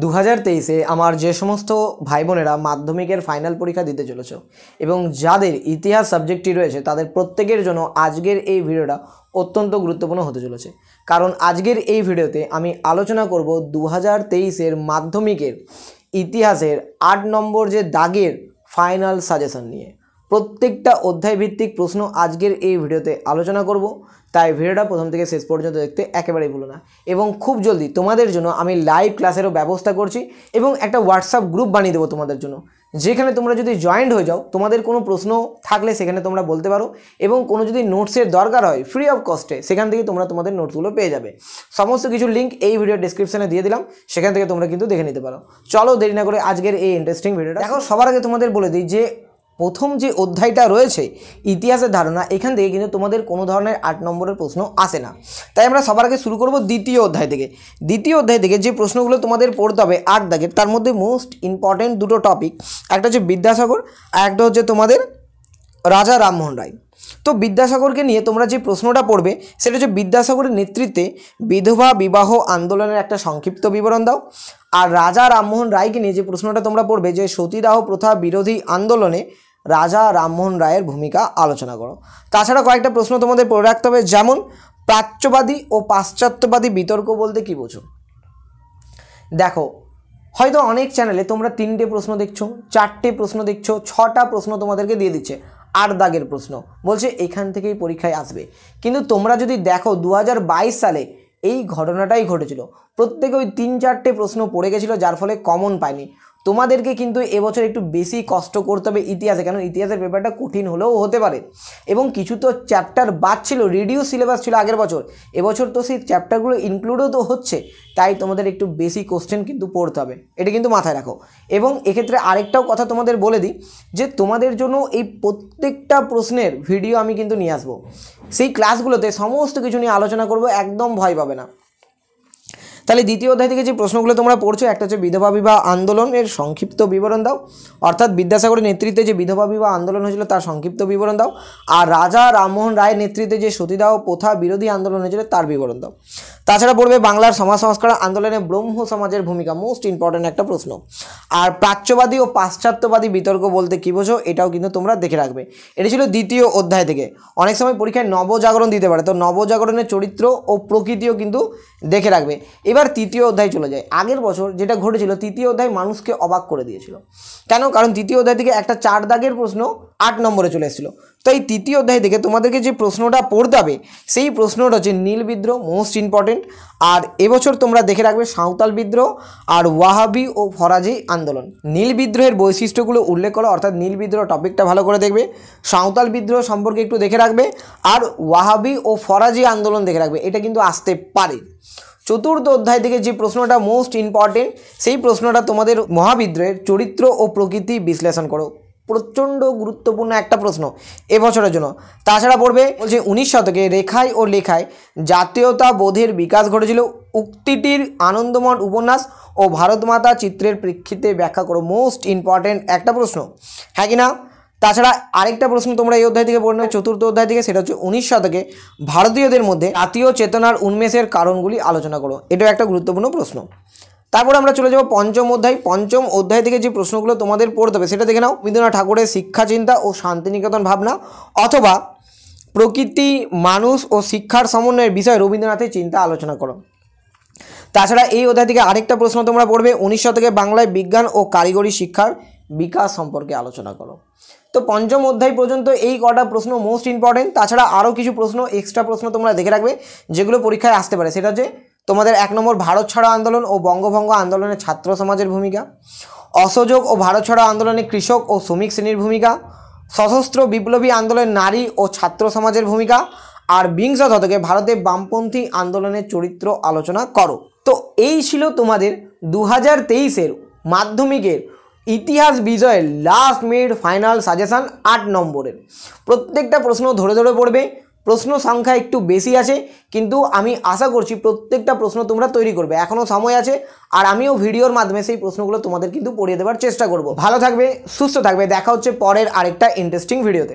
দু হাজার তেইশে আমার যে সমস্ত ভাই বোনেরা মাধ্যমিকের ফাইনাল পরীক্ষা দিতে চলেছ এবং যাদের ইতিহাস সাবজেক্টটি রয়েছে তাদের প্রত্যেকের জন্য আজকের এই ভিডিওটা অত্যন্ত গুরুত্বপূর্ণ হতে চলেছে কারণ আজকের এই ভিডিওতে আমি আলোচনা করব দু হাজার তেইশের মাধ্যমিকের ইতিহাসের আট নম্বর যে দাগের ফাইনাল সাজেশন নিয়ে প্রত্যেকটা অধ্যায় ভিত্তিক প্রশ্ন আজকের এই ভিডিওতে আলোচনা করব তাই ভিডিওটা প্রথম থেকে শেষ পর্যন্ত দেখতে একেবারেই ভুলো না এবং খুব জলদি তোমাদের জন্য আমি লাইভ ক্লাসেরও ব্যবস্থা করছি এবং একটা হোয়াটসঅ্যাপ গ্রুপ বানিয়ে দেবো তোমাদের জন্য যেখানে তোমরা যদি জয়েন্ট হয়ে যাও তোমাদের কোনো প্রশ্ন থাকলে সেখানে তোমরা বলতে পারো এবং কোনো যদি নোটসের দরকার হয় ফ্রি অফ কস্টে সেখান থেকে তোমরা তোমাদের নোটসগুলো পেয়ে যাবে সমস্ত কিছু লিঙ্ক এই ভিডিও ডিসক্রিপশানে দিয়ে দিলাম সেখান থেকে তোমরা কিন্তু দেখে নিতে পারো চলো দেরি না করে আজকের এই ইন্টারেস্টিং ভিডিওটা দেখো সবার আগে তোমাদের বলে দিই যে প্রথম যে অধ্যায়টা রয়েছে ইতিহাসের ধারণা এখান থেকে কিন্তু তোমাদের কোনো ধরনের আট নম্বরের প্রশ্ন আসে না তাই আমরা সবার আগে শুরু করব দ্বিতীয় অধ্যায় থেকে দ্বিতীয় অধ্যায় থেকে যে প্রশ্নগুলো তোমাদের পড়তে হবে আট দাগের তার মধ্যে মোস্ট ইম্পর্টেন্ট দুটো টপিক একটা হচ্ছে বিদ্যাসাগর আর একটা হচ্ছে তোমাদের রাজা রামমোহন রায় তো বিদ্যাসাগরকে নিয়ে তোমরা যে প্রশ্নটা পড়বে সেটা হচ্ছে বিদ্যাসাগরের নেতৃত্বে বিধবা বিবাহ আন্দোলনের একটা সংক্ষিপ্ত বিবরণ দাও আর রাজা রামমোহন রায়কে নিয়ে যে প্রশ্নটা তোমরা পড়বে যে সতীদাহ প্রথা বিরোধী আন্দোলনে রাজা রামমোহন রায়ের ভূমিকা আলোচনা করো তাছাড়া কয়েকটা প্রশ্ন তোমাদের পড়ে রাখতে হবে যেমন প্রাচ্যবাদী ও পাশ্চাত্যবাদী বিতর্ক বলতে কী বোঝো দেখো হয়তো অনেক চ্যানেলে তোমরা তিনটে প্রশ্ন দেখছো চারটে প্রশ্ন দেখছো ছটা প্রশ্ন তোমাদেরকে দিয়ে দিচ্ছে আট দাগের প্রশ্ন বলছে এখান থেকেই পরীক্ষায় আসবে কিন্তু তোমরা যদি দেখো দু সালে এই ঘটনাটাই ঘটেছিল প্রত্যেকে ওই তিন চারটে প্রশ্ন পড়ে গেছিলো যার ফলে কমন পায়নি তোমাদেরকে কিন্তু এবছর একটু বেশি কষ্ট করতে হবে ইতিহাসে কেন ইতিহাসের পেপারটা কঠিন হলেও হতে পারে এবং কিছু তো চ্যাপ্টার বাদ ছিল রিডিউস সিলেবাস ছিল আগের বছর এবছর তো সেই চ্যাপ্টারগুলো ইনক্লুডও তো হচ্ছে তাই তোমাদের একটু বেশি কোশ্চেন কিন্তু পড়তে হবে এটা কিন্তু মাথায় রাখো এবং এক্ষেত্রে আরেকটাও কথা তোমাদের বলে দিই যে তোমাদের জন্য এই প্রত্যেকটা প্রশ্নের ভিডিও আমি কিন্তু নিয়ে আসবো সেই ক্লাসগুলোতে সমস্ত কিছু নিয়ে আলোচনা করব একদম ভয় পাবে না তাহলে দ্বিতীয় অধ্যায় থেকে যে প্রশ্নগুলো তোমরা পড়ছো একটা হচ্ছে বিধবা বিবাহ আন্দোলনের সংক্ষিপ্ত বিবরণ দাও অর্থাৎ বিদ্যাসাগরের নেতৃত্বে যে বিধবা বিবাহ আন্দোলন হয়েছিল তার সংক্ষিপ্ত বিবরণ দাও আর রাজা রামমোহন রায়ের নেতৃত্বে যে সতীদাহ প্রথা বিরোধী আন্দোলন হয়েছিল তার বিবরণ দাও তাছাড়া পড়বে বাংলার সমাজ সংস্কার আন্দোলনে ব্রহ্ম সমাজের ভূমিকা মোস্ট ইম্পর্ট্যান্ট একটা প্রশ্ন আর প্রাচ্যবাদী ও পাশ্চাত্যবাদী বিতর্ক বলতে কী বোঝো এটাও কিন্তু তোমরা দেখে রাখবে এটি ছিল দ্বিতীয় অধ্যায় থেকে অনেক সময় পরীক্ষায় নবজাগরণ দিতে পারে তো নবজাগরণের চরিত্র ও প্রকৃতিও কিন্তু দেখে রাখবে এবার এবার তৃতীয় অধ্যায় চলে যায় আগের বছর যেটা ঘটেছিল তৃতীয় অধ্যায় মানুষকে অবাক করে দিয়েছিল কেন কারণ তৃতীয় অধ্যায় থেকে একটা চার দাগের প্রশ্ন আট নম্বরে চলে এসেছিলো তাই তৃতীয় অধ্যায় থেকে তোমাদেরকে যে প্রশ্নটা পড়তে হবে সেই প্রশ্নটা হচ্ছে নীল বিদ্রোহ মোস্ট ইম্পর্টেন্ট আর এবছর তোমরা দেখে রাখবে সাঁওতাল বিদ্রোহ আর ওয়াহাবি ও ফরাজি আন্দোলন নীল বিদ্রোহের বৈশিষ্ট্যগুলো উল্লেখ করো অর্থাৎ নীল বিদ্রোহ টপিকটা ভালো করে দেখবে সাঁওতাল বিদ্রোহ সম্পর্কে একটু দেখে রাখবে আর ওয়াহাবি ও ফরাজি আন্দোলন দেখে রাখবে এটা কিন্তু আসতে পারে চতুর্থ অধ্যায় থেকে যে প্রশ্নটা মোস্ট ইম্পর্টেন্ট সেই প্রশ্নটা তোমাদের মহাবিদ্রয়ের চরিত্র ও প্রকৃতি বিশ্লেষণ করো প্রচণ্ড গুরুত্বপূর্ণ একটা প্রশ্ন এবছরের জন্য তাছাড়া পড়বে বলছে উনিশ শতকে রেখায় ও লেখায় জাতীয়তা বোধের বিকাশ ঘটেছিল উক্তিটির আনন্দময় উপন্যাস ও ভারতমাতা চিত্রের প্রেক্ষিতে ব্যাখ্যা করো মোস্ট ইম্পর্টেন্ট একটা প্রশ্ন হ্যাঁ কি না তাছাড়া আরেকটা প্রশ্ন তোমরা এই অধ্যায় থেকে পড়ে চতুর্থ অধ্যায় থেকে সেটা হচ্ছে উনিশ শতকে ভারতীয়দের মধ্যে জাতীয় চেতনার উন্মেষের কারণগুলি আলোচনা করো এটাও একটা গুরুত্বপূর্ণ প্রশ্ন তারপরে আমরা চলে যাবো পঞ্চম অধ্যায় পঞ্চম অধ্যায় থেকে যে প্রশ্নগুলো তোমাদের পড়তে হবে সেটা দেখে নাও রবীন্দ্রনাথ ঠাকুরের শিক্ষা চিন্তা ও শান্তিনিকেতন ভাবনা অথবা প্রকৃতি মানুষ ও শিক্ষার সমন্বয়ের বিষয়ে রবীন্দ্রনাথের চিন্তা আলোচনা করো তাছাড়া এই অধ্যায় থেকে আরেকটা প্রশ্ন তোমরা পড়বে উনিশ শতকে বাংলায় বিজ্ঞান ও কারিগরি শিক্ষার বিকাশ সম্পর্কে আলোচনা করো তো পঞ্চম অধ্যায় পর্যন্ত এই কটা প্রশ্ন মোস্ট ইম্পর্টেন্ট তাছাড়া আরও কিছু প্রশ্ন এক্সট্রা প্রশ্ন তোমরা দেখে রাখবে যেগুলো পরীক্ষায় আসতে পারে সেটা হচ্ছে তোমাদের এক নম্বর ভারত ছাড়া আন্দোলন ও বঙ্গভঙ্গ আন্দোলনে ছাত্র সমাজের ভূমিকা অসহযোগ ও ভারত ছাড়া আন্দোলনে কৃষক ও শ্রমিক শ্রেণীর ভূমিকা সশস্ত্র বিপ্লবী আন্দোলনের নারী ও ছাত্র সমাজের ভূমিকা আর বিংশ শতকে ভারতে বামপন্থী আন্দোলনের চরিত্র আলোচনা করো তো এই ছিল তোমাদের দু হাজার তেইশের মাধ্যমিকের ইতিহাস বিজয়ের লাস্ট মিনিট ফাইনাল সাজেশান আট নম্বরের প্রত্যেকটা প্রশ্ন ধরে ধরে পড়বে প্রশ্ন সংখ্যা একটু বেশি আছে কিন্তু আমি আশা করছি প্রত্যেকটা প্রশ্ন তোমরা তৈরি করবে এখনও সময় আছে আর আমিও ভিডিওর মাধ্যমে সেই প্রশ্নগুলো তোমাদের কিন্তু পড়িয়ে দেওয়ার চেষ্টা করব ভালো থাকবে সুস্থ থাকবে দেখা হচ্ছে পরের আরেকটা ইন্টারেস্টিং ভিডিওতে